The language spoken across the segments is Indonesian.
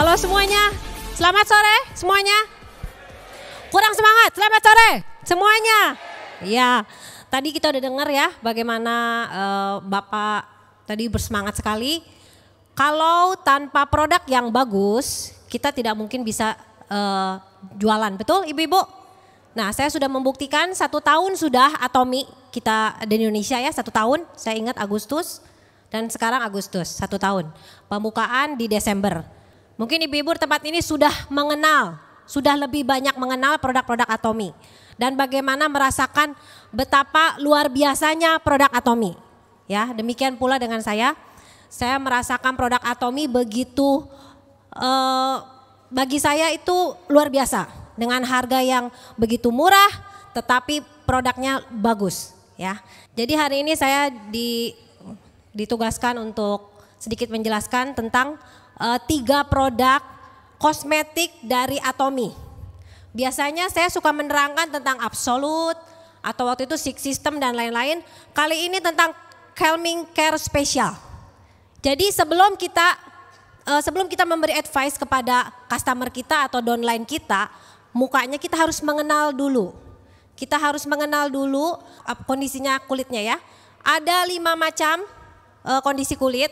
Halo semuanya, selamat sore semuanya. Kurang semangat, selamat sore semuanya. Ya, tadi kita udah dengar ya bagaimana uh, Bapak tadi bersemangat sekali. Kalau tanpa produk yang bagus, kita tidak mungkin bisa uh, jualan, betul ibu-ibu? Nah, saya sudah membuktikan satu tahun sudah Atomi kita di Indonesia ya satu tahun. Saya ingat Agustus dan sekarang Agustus satu tahun. Pembukaan di Desember. Mungkin ibu-ibu tempat ini sudah mengenal, sudah lebih banyak mengenal produk-produk Atomi. Dan bagaimana merasakan betapa luar biasanya produk Atomi. Ya, demikian pula dengan saya. Saya merasakan produk Atomi begitu eh, bagi saya itu luar biasa dengan harga yang begitu murah tetapi produknya bagus ya. Jadi hari ini saya di, ditugaskan untuk sedikit menjelaskan tentang uh, tiga produk kosmetik dari Atomi. Biasanya saya suka menerangkan tentang absolut atau waktu itu six system dan lain-lain. Kali ini tentang calming care special. Jadi sebelum kita uh, sebelum kita memberi advice kepada customer kita atau downline kita, mukanya kita harus mengenal dulu. Kita harus mengenal dulu eh, kondisinya kulitnya ya. Ada lima macam uh, kondisi kulit.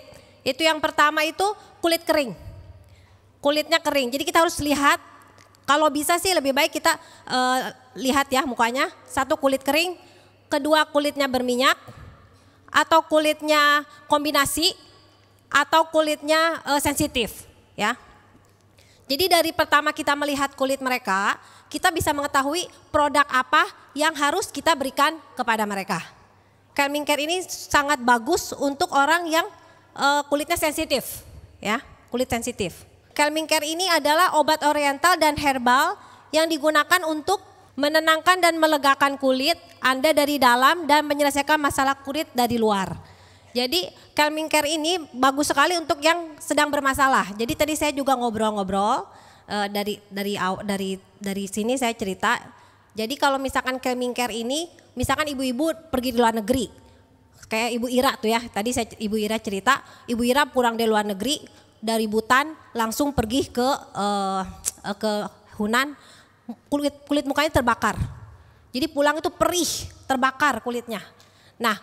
Itu yang pertama itu kulit kering. Kulitnya kering. Jadi kita harus lihat kalau bisa sih lebih baik kita uh, lihat ya mukanya. Satu kulit kering, kedua kulitnya berminyak atau kulitnya kombinasi atau kulitnya uh, sensitif ya. Jadi dari pertama kita melihat kulit mereka, kita bisa mengetahui produk apa yang harus kita berikan kepada mereka. Calming care ini sangat bagus untuk orang yang uh, kulitnya sensitif, ya, kulit sensitif. Calming care ini adalah obat oriental dan herbal yang digunakan untuk menenangkan dan melegakan kulit Anda dari dalam dan menyelesaikan masalah kulit dari luar. Jadi calming care ini bagus sekali untuk yang sedang bermasalah. Jadi tadi saya juga ngobrol-ngobrol uh, dari dari dari dari sini saya cerita. Jadi kalau misalkan calming care ini, misalkan ibu-ibu pergi di luar negeri, kayak Ibu Ira tuh ya. Tadi saya Ibu Ira cerita, Ibu Ira pulang dari luar negeri dari Butan langsung pergi ke uh, ke Hunan kulit kulit mukanya terbakar. Jadi pulang itu perih, terbakar kulitnya. Nah,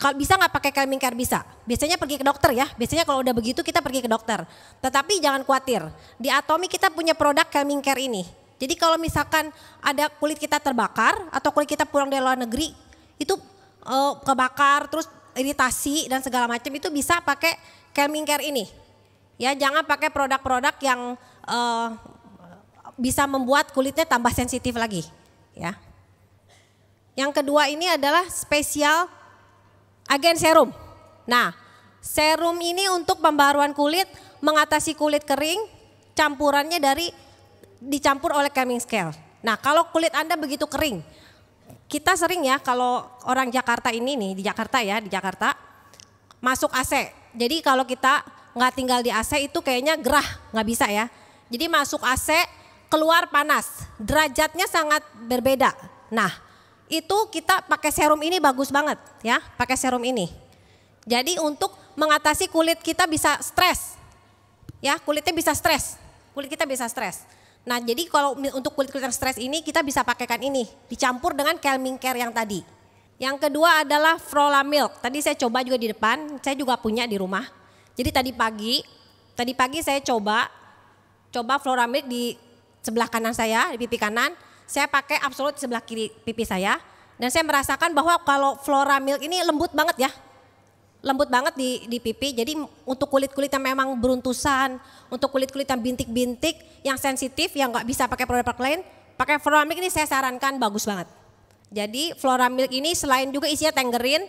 kalau bisa nggak pakai calming care bisa. Biasanya pergi ke dokter ya. Biasanya kalau udah begitu kita pergi ke dokter. Tetapi jangan khawatir. Di Atomi kita punya produk calming care ini. Jadi kalau misalkan ada kulit kita terbakar atau kulit kita pulang dari luar negeri, itu uh, kebakar, terus iritasi dan segala macam itu bisa pakai calming care ini. Ya, jangan pakai produk-produk yang uh, bisa membuat kulitnya tambah sensitif lagi, ya. Yang kedua ini adalah spesial agen serum. Nah, serum ini untuk pembaruan kulit, mengatasi kulit kering, campurannya dari dicampur oleh calming scale. Nah, kalau kulit Anda begitu kering, kita sering ya kalau orang Jakarta ini nih di Jakarta ya di Jakarta masuk AC. Jadi kalau kita nggak tinggal di AC itu kayaknya gerah nggak bisa ya. Jadi masuk AC keluar panas derajatnya sangat berbeda. Nah itu kita pakai serum ini bagus banget ya pakai serum ini. Jadi untuk mengatasi kulit kita bisa stres ya kulitnya bisa stres kulit kita bisa stres. Nah, jadi kalau untuk kulit kulit stres ini kita bisa pakaikan ini, dicampur dengan calming care yang tadi. Yang kedua adalah Frola Milk. Tadi saya coba juga di depan, saya juga punya di rumah. Jadi tadi pagi, tadi pagi saya coba coba Flora Milk di sebelah kanan saya, di pipi kanan. Saya pakai Absolut sebelah kiri pipi saya dan saya merasakan bahwa kalau Flora Milk ini lembut banget ya lembut banget di, di pipi. Jadi untuk kulit-kulit yang memang beruntusan, untuk kulit-kulit yang bintik-bintik, yang sensitif, yang nggak bisa pakai produk lain, pakai Floramilk ini saya sarankan bagus banget. Jadi Floramilk ini selain juga isinya tangerine,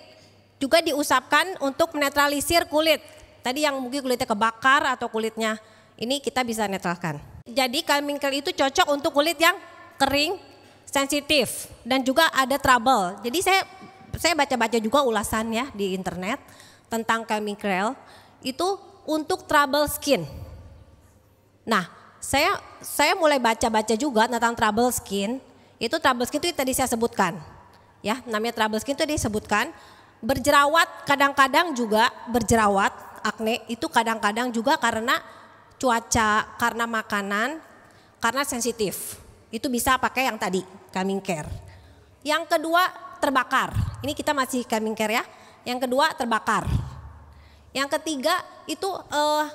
juga diusapkan untuk menetralisir kulit. Tadi yang mungkin kulitnya kebakar atau kulitnya ini kita bisa netralkan. Jadi calming gel itu cocok untuk kulit yang kering, sensitif dan juga ada trouble. Jadi saya saya baca-baca juga ulasan ya di internet tentang chemical itu untuk trouble skin. Nah, saya saya mulai baca-baca juga tentang trouble skin. Itu trouble skin itu tadi saya sebutkan. Ya, namanya trouble skin itu disebutkan berjerawat kadang-kadang juga berjerawat akne itu kadang-kadang juga karena cuaca, karena makanan, karena sensitif. Itu bisa pakai yang tadi, coming care. Yang kedua terbakar. Ini kita masih coming care ya. Yang kedua terbakar. Yang ketiga itu uh,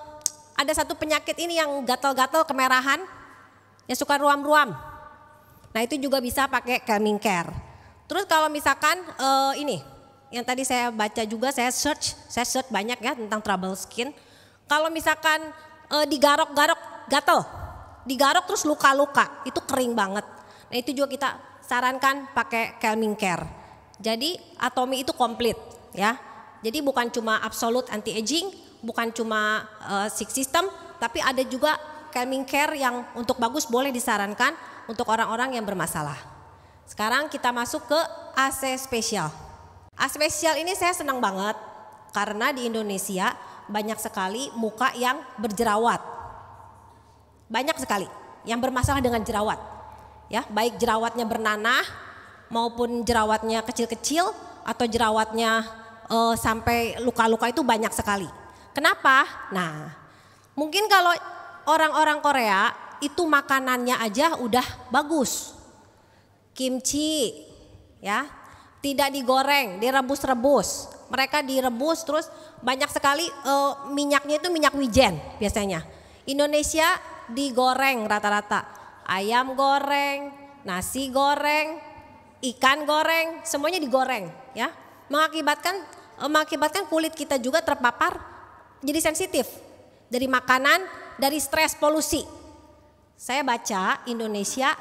ada satu penyakit ini yang gatal-gatal kemerahan yang suka ruam-ruam. Nah itu juga bisa pakai calming care. Terus kalau misalkan uh, ini yang tadi saya baca juga saya search, saya search banyak ya tentang trouble skin. Kalau misalkan uh, digarok-garok gatal, digarok terus luka-luka itu kering banget. Nah itu juga kita sarankan pakai Calming Care. Jadi Atomi itu komplit ya. Jadi bukan cuma absolute anti aging, bukan cuma uh, eh, six system, tapi ada juga Calming Care yang untuk bagus boleh disarankan untuk orang-orang yang bermasalah. Sekarang kita masuk ke AC spesial. AC spesial ini saya senang banget karena di Indonesia banyak sekali muka yang berjerawat. Banyak sekali yang bermasalah dengan jerawat ya baik jerawatnya bernanah maupun jerawatnya kecil-kecil atau jerawatnya uh, sampai luka-luka itu banyak sekali. Kenapa? Nah, mungkin kalau orang-orang Korea itu makanannya aja udah bagus. Kimchi ya, tidak digoreng, direbus-rebus. Mereka direbus terus banyak sekali uh, minyaknya itu minyak wijen biasanya. Indonesia digoreng rata-rata ayam goreng, nasi goreng, ikan goreng, semuanya digoreng ya. Mengakibatkan eh, mengakibatkan kulit kita juga terpapar jadi sensitif dari makanan, dari stres polusi. Saya baca Indonesia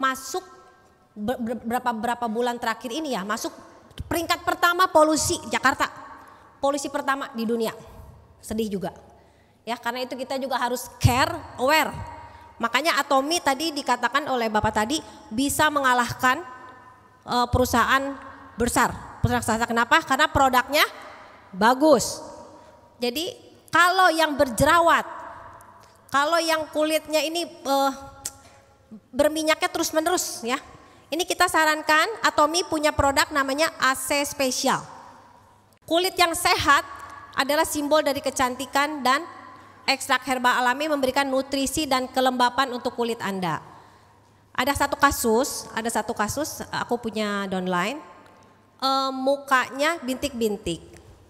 masuk berapa berapa bulan terakhir ini ya masuk peringkat pertama polusi Jakarta. Polusi pertama di dunia. Sedih juga. Ya, karena itu kita juga harus care, aware Makanya Atomi tadi dikatakan oleh Bapak tadi bisa mengalahkan e, perusahaan besar, perusahaan besar Kenapa? Karena produknya bagus. Jadi kalau yang berjerawat, kalau yang kulitnya ini e, berminyaknya terus-menerus ya. Ini kita sarankan Atomi punya produk namanya AC Special. Kulit yang sehat adalah simbol dari kecantikan dan ekstrak herbal alami memberikan nutrisi dan kelembapan untuk kulit Anda. Ada satu kasus, ada satu kasus aku punya downline, e, mukanya bintik-bintik,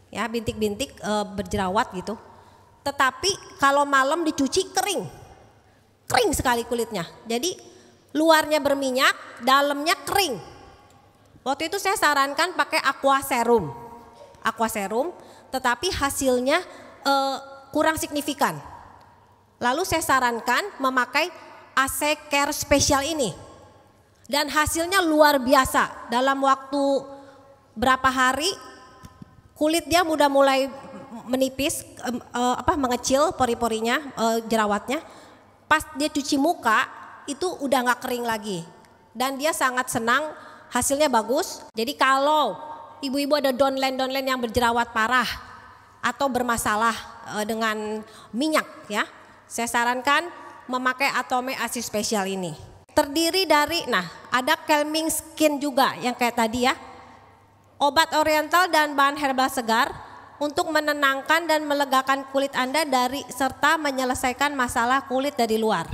ya bintik-bintik e, berjerawat gitu. Tetapi kalau malam dicuci kering, kering sekali kulitnya. Jadi luarnya berminyak, dalamnya kering. Waktu itu saya sarankan pakai aqua serum, aqua serum, tetapi hasilnya e, kurang signifikan. Lalu saya sarankan memakai AC Care Special ini. Dan hasilnya luar biasa. Dalam waktu berapa hari kulit dia mudah mulai menipis eh, apa mengecil pori-porinya, eh, jerawatnya. Pas dia cuci muka itu udah nggak kering lagi. Dan dia sangat senang, hasilnya bagus. Jadi kalau ibu-ibu ada downline-downline yang berjerawat parah atau bermasalah Eh, dengan minyak ya. Saya sarankan memakai Atome Asis Special ini. Terdiri dari, nah ada calming skin juga yang kayak tadi ya. Obat oriental dan bahan herbal segar untuk menenangkan dan melegakan kulit Anda dari serta menyelesaikan masalah kulit dari luar.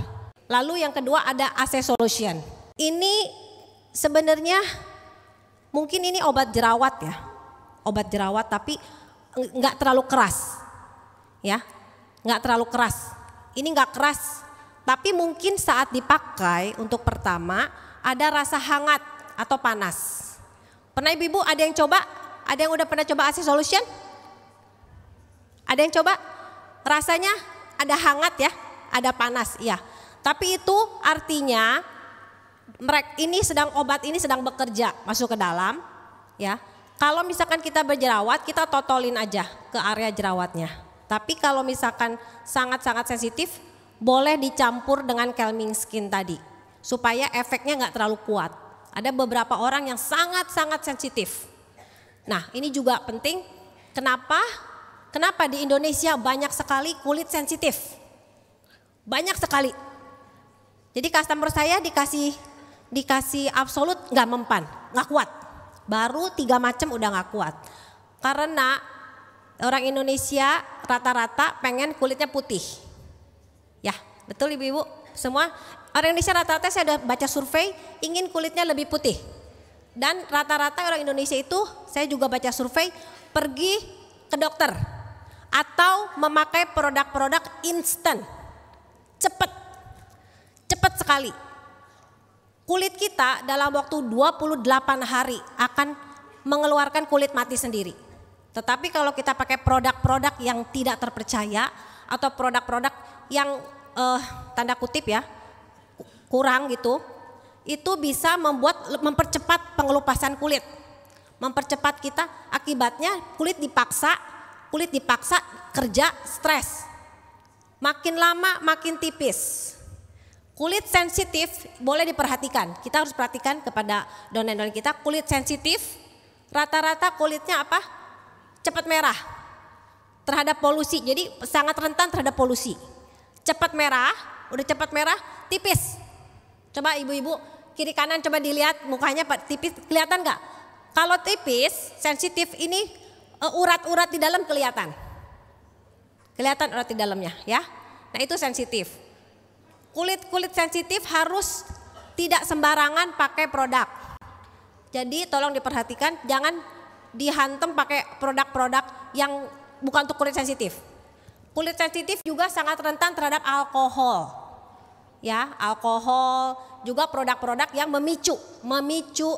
Lalu yang kedua ada AC Solution. Ini sebenarnya mungkin ini obat jerawat ya. Obat jerawat tapi nggak terlalu keras ya, nggak terlalu keras. Ini nggak keras, tapi mungkin saat dipakai untuk pertama ada rasa hangat atau panas. Pernah ibu-ibu ada yang coba? Ada yang udah pernah coba AC Solution? Ada yang coba? Rasanya ada hangat ya, ada panas ya. Tapi itu artinya mereka ini sedang obat ini sedang bekerja masuk ke dalam ya. Kalau misalkan kita berjerawat, kita totolin aja ke area jerawatnya tapi kalau misalkan sangat-sangat sensitif, boleh dicampur dengan calming skin tadi. Supaya efeknya nggak terlalu kuat. Ada beberapa orang yang sangat-sangat sensitif. Nah ini juga penting, kenapa? Kenapa di Indonesia banyak sekali kulit sensitif? Banyak sekali. Jadi customer saya dikasih dikasih absolut nggak mempan, nggak kuat. Baru tiga macam udah nggak kuat. Karena orang Indonesia rata-rata pengen kulitnya putih. Ya, betul Ibu-ibu? Semua orang Indonesia rata-rata saya sudah baca survei ingin kulitnya lebih putih. Dan rata-rata orang Indonesia itu saya juga baca survei pergi ke dokter atau memakai produk-produk instan. Cepat. Cepat sekali. Kulit kita dalam waktu 28 hari akan mengeluarkan kulit mati sendiri. Tetapi kalau kita pakai produk-produk yang tidak terpercaya atau produk-produk yang eh, tanda kutip ya kurang gitu, itu bisa membuat mempercepat pengelupasan kulit. Mempercepat kita akibatnya kulit dipaksa, kulit dipaksa kerja stres. Makin lama makin tipis. Kulit sensitif boleh diperhatikan. Kita harus perhatikan kepada donen-donen kita kulit sensitif rata-rata kulitnya apa? cepat merah terhadap polusi. Jadi sangat rentan terhadap polusi. Cepat merah, udah cepat merah, tipis. Coba ibu-ibu kiri kanan coba dilihat mukanya tipis kelihatan nggak? Kalau tipis, sensitif ini eh, urat-urat di dalam kelihatan. Kelihatan urat di dalamnya ya. Nah itu sensitif. Kulit-kulit sensitif harus tidak sembarangan pakai produk. Jadi tolong diperhatikan jangan dihantam pakai produk-produk yang bukan untuk kulit sensitif. Kulit sensitif juga sangat rentan terhadap alkohol. Ya, alkohol juga produk-produk yang memicu, memicu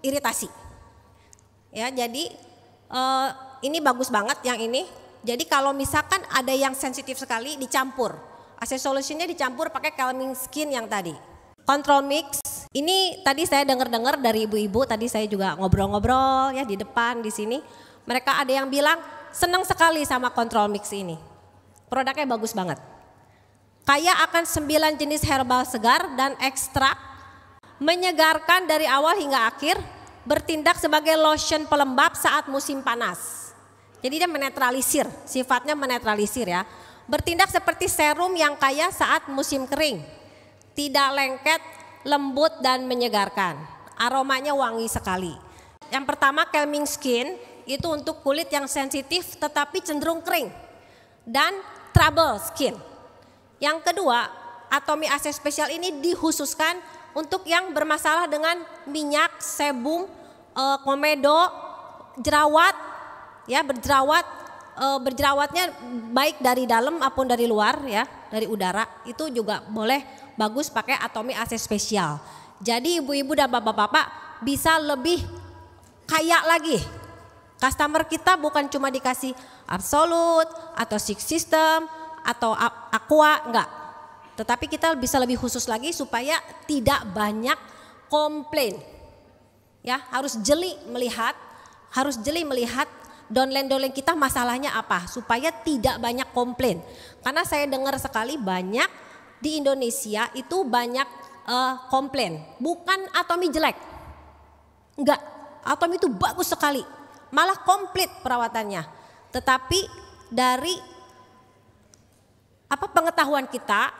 iritasi. Ya, jadi eh, ini bagus banget yang ini. Jadi kalau misalkan ada yang sensitif sekali dicampur. AC solutionnya dicampur pakai calming skin yang tadi. Control mix ini tadi saya dengar-dengar dari ibu-ibu tadi saya juga ngobrol-ngobrol ya di depan di sini. Mereka ada yang bilang senang sekali sama control mix ini. Produknya bagus banget. Kaya akan sembilan jenis herbal segar dan ekstrak menyegarkan dari awal hingga akhir, bertindak sebagai lotion pelembab saat musim panas. Jadi dia menetralisir, sifatnya menetralisir ya. Bertindak seperti serum yang kaya saat musim kering tidak lengket, lembut dan menyegarkan. Aromanya wangi sekali. Yang pertama calming skin itu untuk kulit yang sensitif tetapi cenderung kering dan trouble skin. Yang kedua, Atomi AC Special ini dikhususkan untuk yang bermasalah dengan minyak, sebum, eh, komedo, jerawat, ya berjerawat, eh, berjerawatnya baik dari dalam maupun dari luar ya, dari udara itu juga boleh bagus pakai Atomi AC spesial. Jadi ibu-ibu dan bapak-bapak bisa lebih kaya lagi. Customer kita bukan cuma dikasih absolut atau six system atau aqua enggak. Tetapi kita bisa lebih khusus lagi supaya tidak banyak komplain. Ya, harus jeli melihat, harus jeli melihat downline-downline kita masalahnya apa supaya tidak banyak komplain. Karena saya dengar sekali banyak di Indonesia itu banyak uh, komplain, bukan Atomi jelek. Enggak, Atomi itu bagus sekali. Malah komplit perawatannya. Tetapi dari apa pengetahuan kita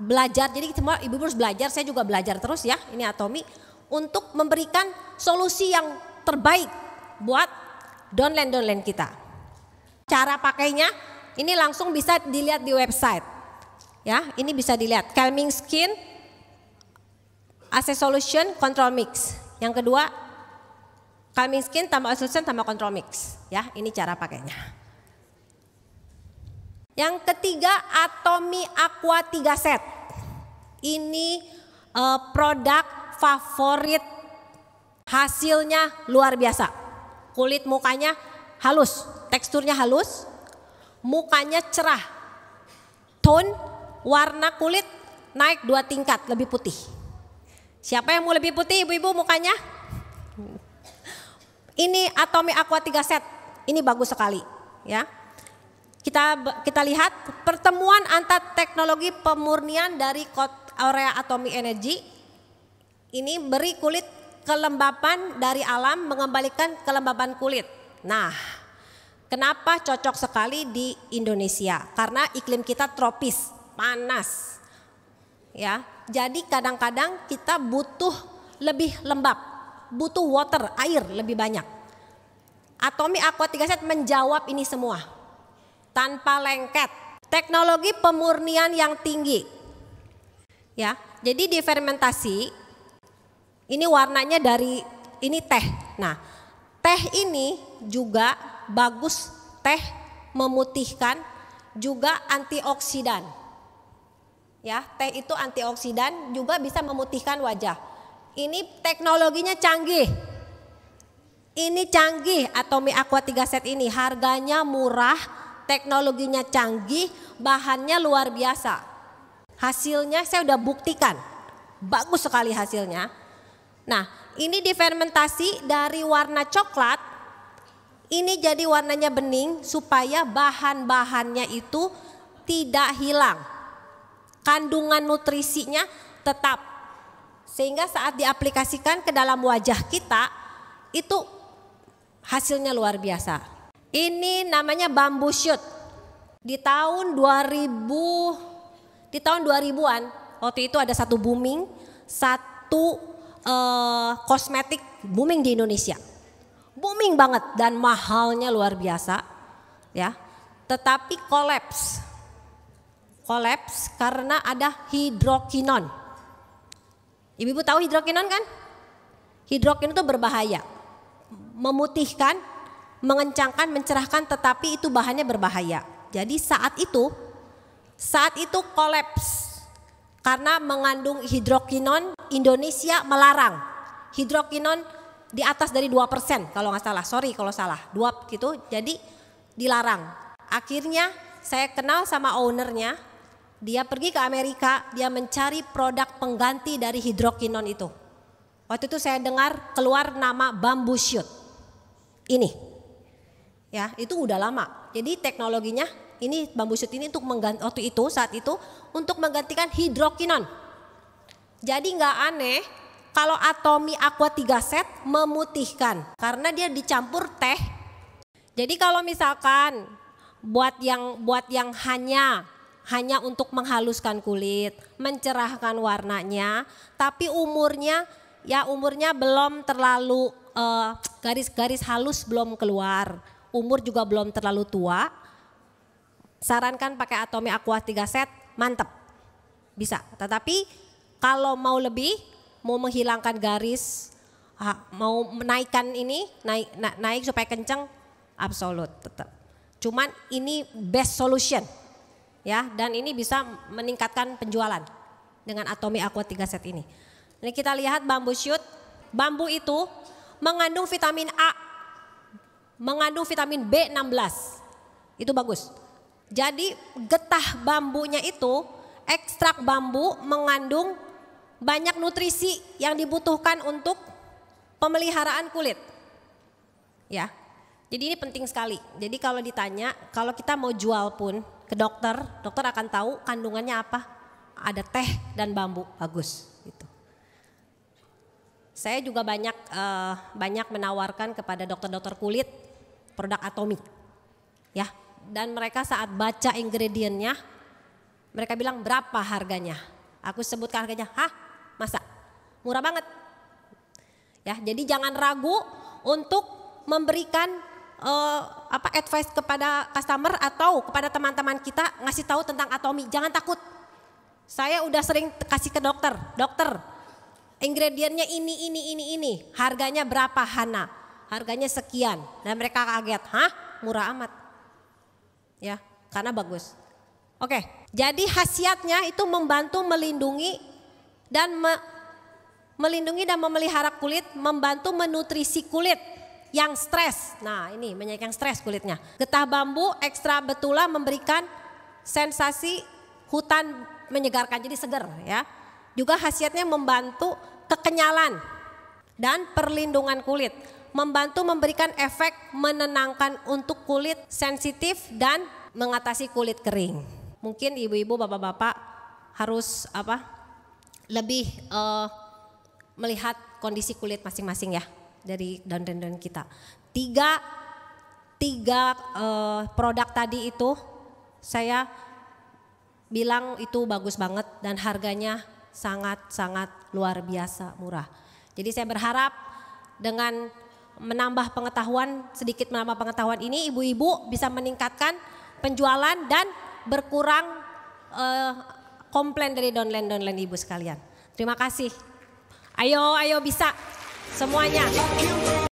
belajar. Jadi semua ibu harus belajar, saya juga belajar terus ya. Ini Atomi untuk memberikan solusi yang terbaik buat downline-downline kita. Cara pakainya ini langsung bisa dilihat di website Ya, ini bisa dilihat calming skin, AC solution, control mix. Yang kedua, calming skin tambah solution tambah control mix. Ya, ini cara pakainya. Yang ketiga, Atomi Aqua 3 set. Ini uh, produk favorit. Hasilnya luar biasa. Kulit mukanya halus, teksturnya halus, mukanya cerah, tone warna kulit naik dua tingkat lebih putih. Siapa yang mau lebih putih ibu-ibu mukanya? Ini Atomi Aqua 3 set. Ini bagus sekali, ya. Kita kita lihat pertemuan antar teknologi pemurnian dari area atomi energi ini beri kulit kelembapan dari alam mengembalikan kelembapan kulit. Nah, kenapa cocok sekali di Indonesia? Karena iklim kita tropis panas. Ya. Jadi kadang-kadang kita butuh lebih lembab, butuh water, air lebih banyak. Atomi Aqua 3 Set menjawab ini semua. Tanpa lengket. Teknologi pemurnian yang tinggi. Ya, jadi di fermentasi ini warnanya dari ini teh. Nah, teh ini juga bagus teh memutihkan juga antioksidan. Ya, teh itu antioksidan juga bisa memutihkan wajah. Ini teknologinya canggih. Ini canggih Atomi Aqua 3 set ini harganya murah, teknologinya canggih, bahannya luar biasa. Hasilnya saya udah buktikan. Bagus sekali hasilnya. Nah, ini difermentasi dari warna coklat ini jadi warnanya bening supaya bahan-bahannya itu tidak hilang kandungan nutrisinya tetap. Sehingga saat diaplikasikan ke dalam wajah kita itu hasilnya luar biasa. Ini namanya bambu shoot. Di tahun 2000 di tahun 2000-an waktu itu ada satu booming, satu eh, kosmetik booming di Indonesia. Booming banget dan mahalnya luar biasa ya. Tetapi collapse, kolaps karena ada hidrokinon. Ibu-ibu tahu hidrokinon kan? Hidrokinon itu berbahaya. Memutihkan, mengencangkan, mencerahkan tetapi itu bahannya berbahaya. Jadi saat itu saat itu kolaps karena mengandung hidrokinon Indonesia melarang hidrokinon di atas dari 2% kalau nggak salah sorry kalau salah dua gitu jadi dilarang akhirnya saya kenal sama ownernya dia pergi ke Amerika, dia mencari produk pengganti dari hidrokinon itu. Waktu itu saya dengar keluar nama bambu shoot. Ini. Ya, itu udah lama. Jadi teknologinya ini bambu shoot ini untuk mengganti waktu itu saat itu untuk menggantikan hidrokinon. Jadi nggak aneh kalau atomi aqua 3 set memutihkan karena dia dicampur teh. Jadi kalau misalkan buat yang buat yang hanya hanya untuk menghaluskan kulit, mencerahkan warnanya, tapi umurnya ya umurnya belum terlalu garis-garis eh, uh, halus belum keluar, umur juga belum terlalu tua. Sarankan pakai Atomi Aqua 3 set, mantap. Bisa. Tetapi kalau mau lebih, mau menghilangkan garis, ah, mau menaikkan ini, naik naik supaya kenceng, absolut tetap. Cuman ini best solution ya dan ini bisa meningkatkan penjualan dengan Atomi Aqua 3 set ini. Ini kita lihat bambu shoot. Bambu itu mengandung vitamin A, mengandung vitamin B16. Itu bagus. Jadi getah bambunya itu ekstrak bambu mengandung banyak nutrisi yang dibutuhkan untuk pemeliharaan kulit. Ya. Jadi ini penting sekali. Jadi kalau ditanya, kalau kita mau jual pun ke dokter, dokter akan tahu kandungannya apa. Ada teh dan bambu, bagus gitu. Saya juga banyak uh, banyak menawarkan kepada dokter-dokter kulit produk Atomi. Ya, dan mereka saat baca ingredientnya mereka bilang berapa harganya. Aku sebutkan harganya, "Hah? Masa? Murah banget." Ya, jadi jangan ragu untuk memberikan uh, apa advice kepada customer atau kepada teman-teman kita ngasih tahu tentang atomi. Jangan takut. Saya udah sering kasih ke dokter, dokter ingredientnya ini, ini, ini, ini. Harganya berapa Hana? Harganya sekian. Dan mereka kaget, hah murah amat. Ya, karena bagus. Oke, jadi khasiatnya itu membantu melindungi dan me, melindungi dan memelihara kulit, membantu menutrisi kulit yang stres. Nah ini minyak yang stres kulitnya. Getah bambu ekstra betula memberikan sensasi hutan menyegarkan jadi seger ya. Juga khasiatnya membantu kekenyalan dan perlindungan kulit. Membantu memberikan efek menenangkan untuk kulit sensitif dan mengatasi kulit kering. Mungkin ibu-ibu, bapak-bapak harus apa? Lebih uh, melihat kondisi kulit masing-masing ya dari downtrend kita. Tiga tiga uh, produk tadi itu saya bilang itu bagus banget dan harganya sangat-sangat luar biasa murah. Jadi saya berharap dengan menambah pengetahuan, sedikit menambah pengetahuan ini ibu-ibu bisa meningkatkan penjualan dan berkurang uh, komplain dari downline-downline ibu sekalian. Terima kasih. Ayo, ayo bisa semuanya.